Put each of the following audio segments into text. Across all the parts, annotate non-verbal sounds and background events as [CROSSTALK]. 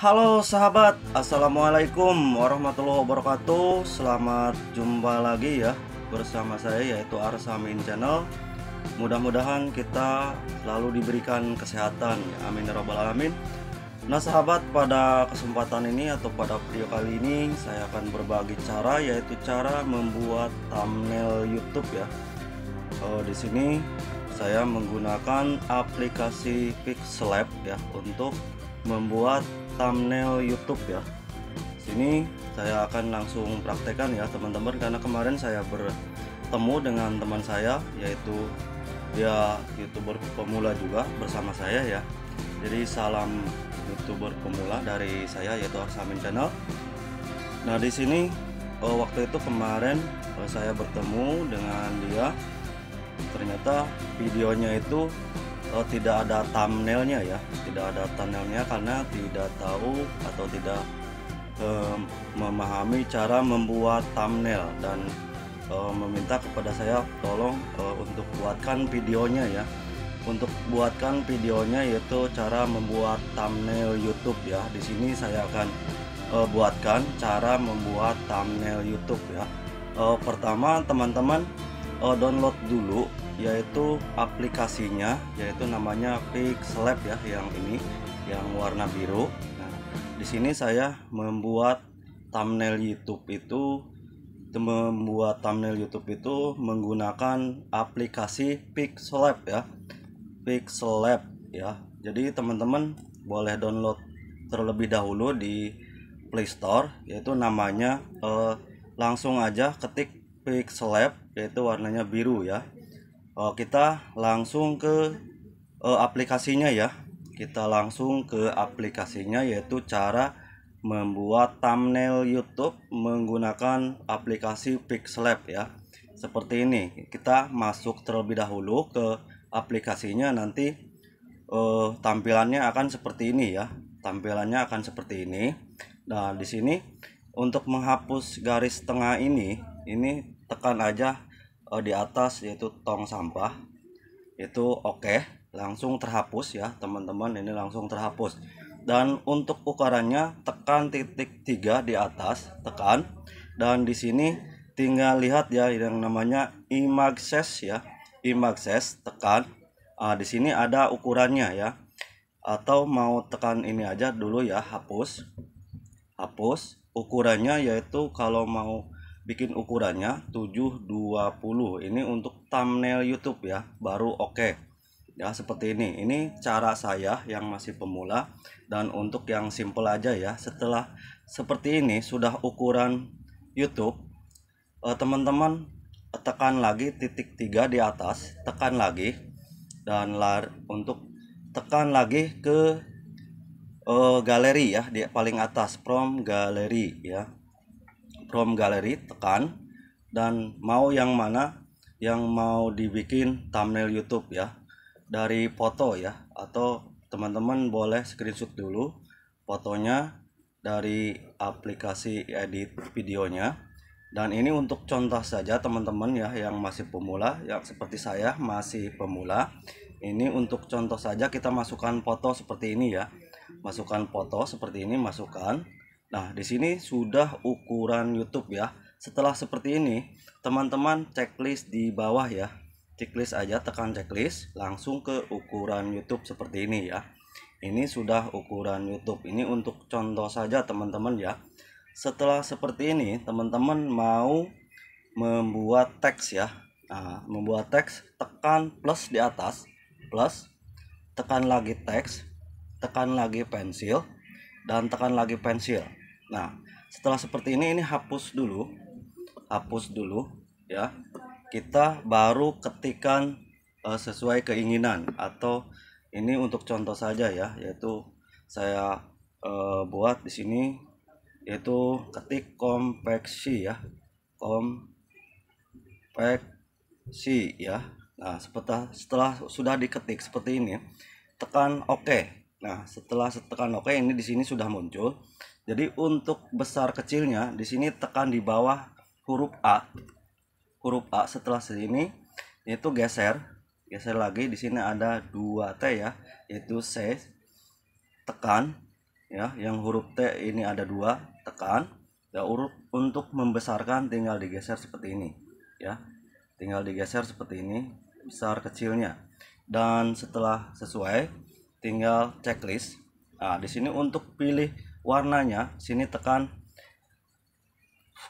Halo sahabat, assalamualaikum warahmatullahi wabarakatuh. Selamat jumpa lagi ya bersama saya yaitu Arsamin Channel. Mudah-mudahan kita selalu diberikan kesehatan, amin ya robbal alamin. Nah sahabat, pada kesempatan ini atau pada video kali ini saya akan berbagi cara yaitu cara membuat thumbnail YouTube ya. Oh, di sini saya menggunakan aplikasi Pixlab ya untuk membuat thumbnail YouTube ya. Sini saya akan langsung praktekkan ya teman-teman karena kemarin saya bertemu dengan teman saya yaitu dia youtuber pemula juga bersama saya ya. Jadi salam youtuber pemula dari saya yaitu Arsamin Channel. Nah di sini eh, waktu itu kemarin eh, saya bertemu dengan dia ternyata videonya itu uh, tidak ada thumbnailnya ya tidak ada thumbnailnya karena tidak tahu atau tidak uh, memahami cara membuat thumbnail dan uh, meminta kepada saya tolong uh, untuk buatkan videonya ya untuk buatkan videonya yaitu cara membuat thumbnail YouTube ya di sini saya akan uh, buatkan cara membuat thumbnail YouTube ya uh, pertama teman-teman uh, download dulu yaitu aplikasinya yaitu namanya Pixlab ya yang ini yang warna biru. Nah, di sini saya membuat thumbnail YouTube itu membuat thumbnail YouTube itu menggunakan aplikasi Pixlab ya. Pixlab ya. Jadi teman-teman boleh download terlebih dahulu di Play Store yaitu namanya eh, langsung aja ketik Pixlab yaitu warnanya biru ya uh, kita langsung ke uh, aplikasinya ya kita langsung ke aplikasinya yaitu cara membuat thumbnail YouTube menggunakan aplikasi Pixlab ya seperti ini kita masuk terlebih dahulu ke aplikasinya nanti uh, tampilannya akan seperti ini ya tampilannya akan seperti ini nah di sini untuk menghapus garis tengah ini ini tekan aja uh, di atas yaitu tong sampah itu oke okay, langsung terhapus ya teman-teman ini langsung terhapus dan untuk ukurannya tekan titik 3 di atas tekan dan di sini tinggal lihat ya yang namanya imagses ya imagses tekan uh, di sini ada ukurannya ya atau mau tekan ini aja dulu ya hapus hapus ukurannya yaitu kalau mau bikin ukurannya 720 ini untuk thumbnail YouTube ya baru oke okay. ya seperti ini ini cara saya yang masih pemula dan untuk yang simple aja ya setelah seperti ini sudah ukuran YouTube eh, teman-teman eh, tekan lagi titik tiga di atas tekan lagi dan lar untuk tekan lagi ke eh, galeri ya di paling atas from galeri ya from gallery tekan dan mau yang mana yang mau dibikin thumbnail YouTube ya dari foto ya atau teman-teman boleh screenshot dulu fotonya dari aplikasi edit videonya dan ini untuk contoh saja teman-teman ya yang masih pemula yang seperti saya masih pemula ini untuk contoh saja kita masukkan foto seperti ini ya masukkan foto seperti ini masukkan Nah, di sini sudah ukuran YouTube ya. Setelah seperti ini, teman-teman checklist di bawah ya. Checklist aja, tekan checklist, langsung ke ukuran YouTube seperti ini ya. Ini sudah ukuran YouTube. Ini untuk contoh saja teman-teman ya. Setelah seperti ini, teman-teman mau membuat teks ya. Nah, membuat teks, tekan plus di atas, plus, tekan lagi teks, tekan lagi pensil, dan tekan lagi pensil nah setelah seperti ini ini hapus dulu hapus dulu ya kita baru ketikan uh, sesuai keinginan atau ini untuk contoh saja ya yaitu saya uh, buat di sini yaitu ketik kompleksi ya kompleksi ya nah setelah setelah sudah diketik seperti ini tekan OK nah setelah tekan OK ini di sini sudah muncul jadi untuk besar kecilnya di sini tekan di bawah huruf A. Huruf A setelah sini itu geser, geser lagi di sini ada 2T ya, yaitu C. Tekan ya, yang huruf T ini ada dua tekan. Ya, huruf untuk membesarkan tinggal digeser seperti ini ya. Tinggal digeser seperti ini besar kecilnya. Dan setelah sesuai tinggal checklist. Nah, di sini untuk pilih warnanya sini tekan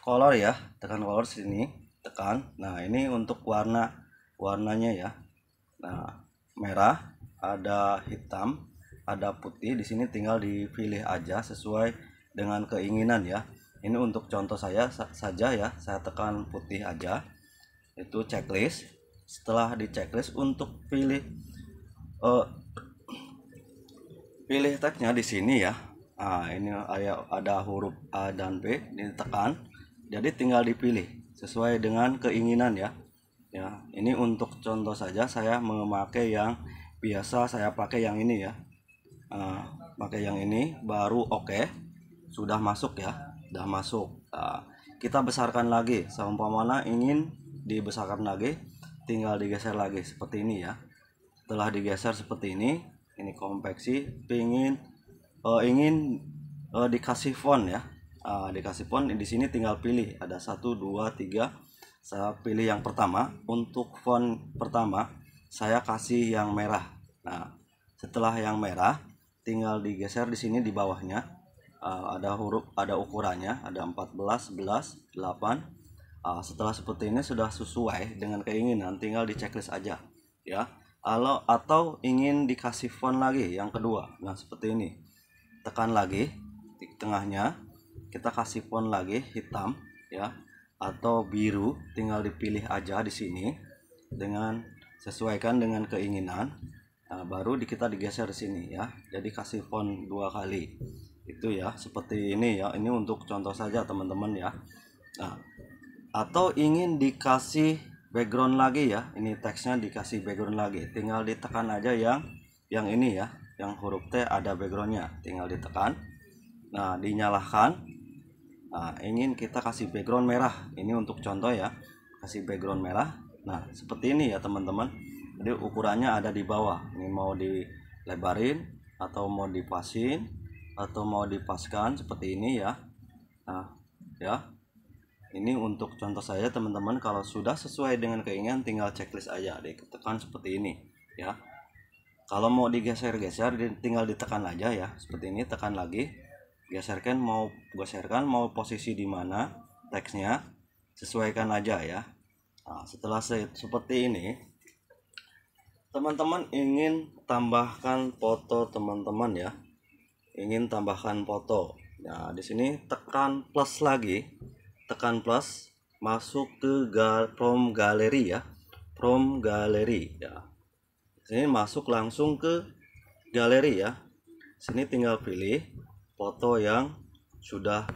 color ya tekan color sini tekan nah ini untuk warna warnanya ya nah merah ada hitam ada putih di sini tinggal dipilih aja sesuai dengan keinginan ya ini untuk contoh saya saja ya saya tekan putih aja itu checklist setelah di checklist untuk pilih uh, pilih tagnya di sini ya ah ini ada huruf A dan B tekan. jadi tinggal dipilih sesuai dengan keinginan ya ya ini untuk contoh saja saya memakai yang biasa saya pakai yang ini ya uh, pakai yang ini baru oke okay. sudah masuk ya sudah masuk ah, kita besarkan lagi seumpamanya ingin dibesarkan lagi tinggal digeser lagi seperti ini ya setelah digeser seperti ini ini kompleksi pingin uh, ingin uh, dikasih font ya uh, dikasih font di sini tinggal pilih ada satu dua tiga saya pilih yang pertama untuk font pertama saya kasih yang merah nah setelah yang merah tinggal digeser di sini di bawahnya uh, ada huruf ada ukurannya ada 14 11 8 uh, setelah seperti ini sudah sesuai dengan keinginan tinggal di checklist aja ya kalau atau ingin dikasih font lagi yang kedua nah seperti ini tekan lagi di tengahnya kita kasih font lagi hitam ya atau biru tinggal dipilih aja di sini dengan sesuaikan dengan keinginan nah, baru di kita digeser sini ya jadi kasih font dua kali itu ya seperti ini ya ini untuk contoh saja teman-teman ya nah atau ingin dikasih background lagi ya ini teksnya dikasih background lagi tinggal ditekan aja yang yang ini ya yang huruf T ada backgroundnya tinggal ditekan nah dinyalakan nah ingin kita kasih background merah ini untuk contoh ya kasih background merah nah seperti ini ya teman-teman jadi ukurannya ada di bawah ini mau dilebarin atau mau dipasin atau mau dipaskan seperti ini ya nah ya ini untuk contoh saya teman-teman kalau sudah sesuai dengan keinginan tinggal checklist aja ditekan seperti ini ya kalau mau digeser-geser tinggal ditekan aja ya seperti ini tekan lagi geserkan mau geserkan mau posisi di mana teksnya sesuaikan aja ya nah, setelah se seperti ini teman-teman ingin tambahkan foto teman-teman ya ingin tambahkan foto nah di sini tekan plus lagi tekan plus masuk ke gal from galeri ya from galeri ya sini masuk langsung ke galeri ya sini tinggal pilih foto yang sudah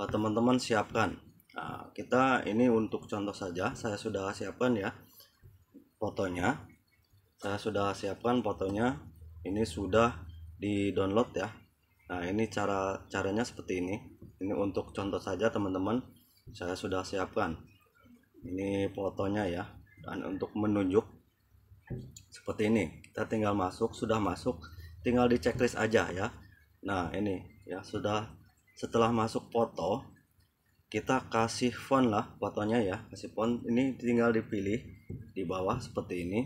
eh, teman-teman siapkan nah, kita ini untuk contoh saja saya sudah siapkan ya fotonya saya sudah siapkan fotonya ini sudah di download ya nah ini cara caranya seperti ini ini untuk contoh saja teman-teman saya sudah siapkan ini fotonya ya dan untuk menunjuk seperti ini kita tinggal masuk sudah masuk tinggal di checklist aja ya nah ini ya sudah setelah masuk foto kita kasih font lah fotonya ya kasih font ini tinggal dipilih di bawah seperti ini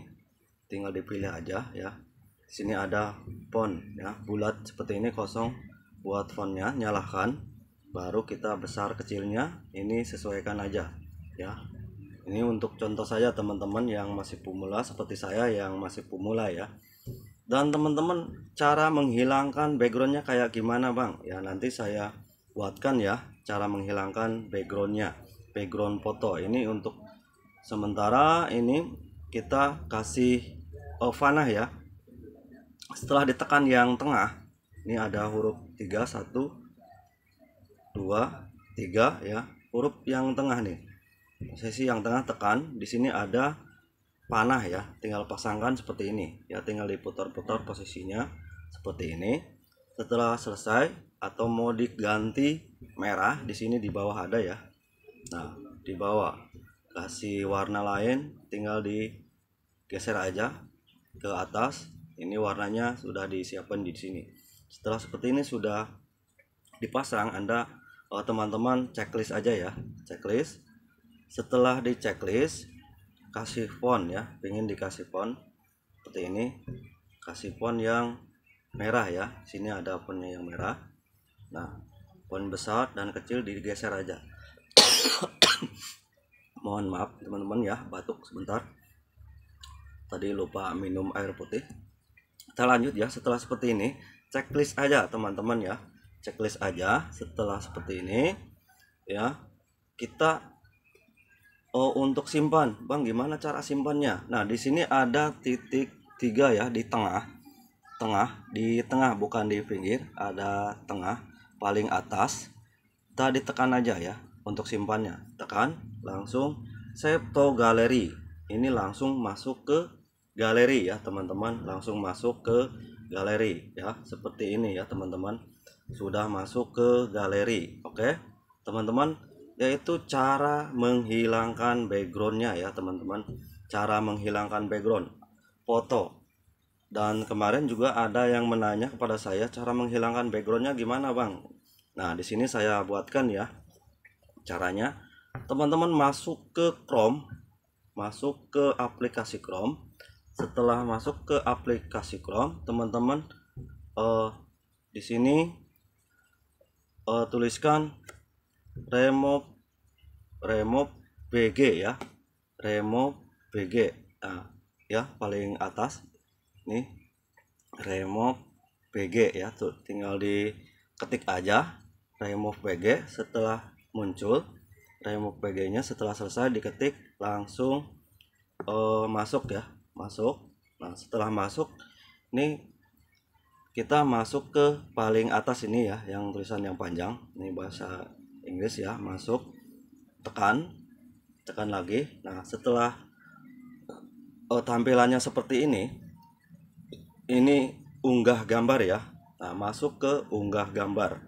tinggal dipilih aja ya sini ada font ya bulat seperti ini kosong buat fontnya nyalakan baru kita besar kecilnya ini sesuaikan aja ya ini untuk contoh saja teman-teman yang masih pemula seperti saya yang masih pemula ya. Dan teman-teman cara menghilangkan backgroundnya kayak gimana bang? Ya nanti saya buatkan ya cara menghilangkan backgroundnya, background foto. Ini untuk sementara ini kita kasih oh, fanah ya. Setelah ditekan yang tengah, ini ada huruf 3, 1, 2, 3 ya. Huruf yang tengah nih posisi yang tengah tekan di sini ada panah ya tinggal pasangkan seperti ini ya tinggal diputar-putar posisinya seperti ini setelah selesai atau mau diganti merah di sini di bawah ada ya nah di bawah kasih warna lain tinggal digeser aja ke atas ini warnanya sudah disiapkan di sini setelah seperti ini sudah dipasang anda eh, teman-teman checklist aja ya checklist setelah di checklist kasih font ya pingin dikasih font seperti ini kasih font yang merah ya sini ada fontnya yang merah nah font besar dan kecil digeser aja [COUGHS] mohon maaf teman-teman ya batuk sebentar tadi lupa minum air putih kita lanjut ya setelah seperti ini checklist aja teman-teman ya checklist aja setelah seperti ini ya kita oh untuk simpan bang gimana cara simpannya nah di sini ada titik tiga ya di tengah tengah di tengah bukan di pinggir ada tengah paling atas kita ditekan aja ya untuk simpannya tekan langsung save to galeri ini langsung masuk ke galeri ya teman-teman langsung masuk ke galeri ya seperti ini ya teman-teman sudah masuk ke galeri oke teman-teman yaitu cara menghilangkan backgroundnya ya teman-teman cara menghilangkan background foto dan kemarin juga ada yang menanya kepada saya cara menghilangkan backgroundnya gimana bang nah di sini saya buatkan ya caranya teman-teman masuk ke Chrome masuk ke aplikasi Chrome setelah masuk ke aplikasi Chrome teman-teman eh, di sini eh, tuliskan remove remove BG ya remove BG nah, ya paling atas nih remove BG ya tuh tinggal diketik aja remove BG setelah muncul remove BG nya setelah selesai diketik langsung uh, masuk ya masuk nah setelah masuk nih kita masuk ke paling atas ini ya yang tulisan yang panjang ini bahasa Inggris ya masuk tekan tekan lagi nah setelah oh, tampilannya seperti ini ini unggah gambar ya nah masuk ke unggah gambar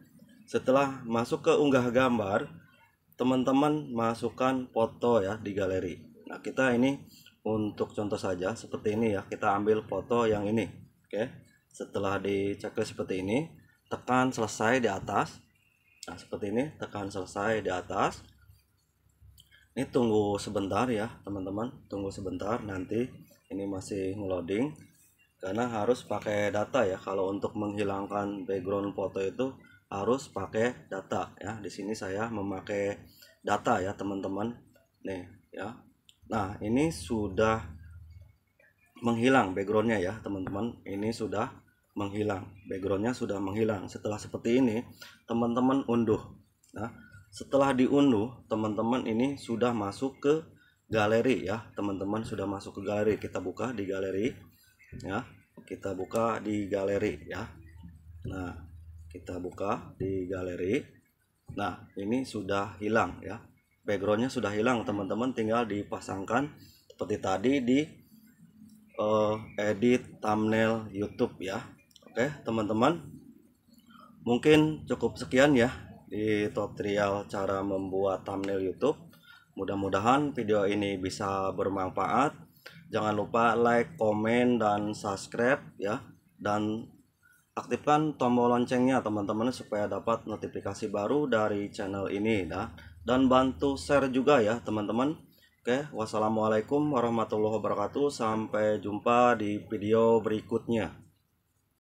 setelah masuk ke unggah gambar teman-teman masukkan foto ya di galeri nah kita ini untuk contoh saja seperti ini ya kita ambil foto yang ini oke setelah di seperti ini tekan selesai di atas nah seperti ini tekan selesai di atas ini tunggu sebentar ya teman-teman tunggu sebentar nanti ini masih loading karena harus pakai data ya kalau untuk menghilangkan background foto itu harus pakai data ya di sini saya memakai data ya teman-teman nih ya nah ini sudah menghilang backgroundnya ya teman-teman ini sudah menghilang backgroundnya sudah menghilang setelah seperti ini teman-teman unduh nah setelah diunduh teman-teman ini sudah masuk ke galeri ya teman-teman sudah masuk ke galeri kita buka di galeri ya kita buka di galeri ya nah kita buka di galeri nah ini sudah hilang ya backgroundnya sudah hilang teman-teman tinggal dipasangkan seperti tadi di uh, edit thumbnail YouTube ya Oke teman-teman Mungkin cukup sekian ya Di tutorial cara membuat thumbnail youtube Mudah-mudahan video ini bisa bermanfaat Jangan lupa like, komen, dan subscribe ya Dan aktifkan tombol loncengnya teman-teman Supaya dapat notifikasi baru dari channel ini nah. Dan bantu share juga ya teman-teman Oke, wassalamualaikum warahmatullahi wabarakatuh Sampai jumpa di video berikutnya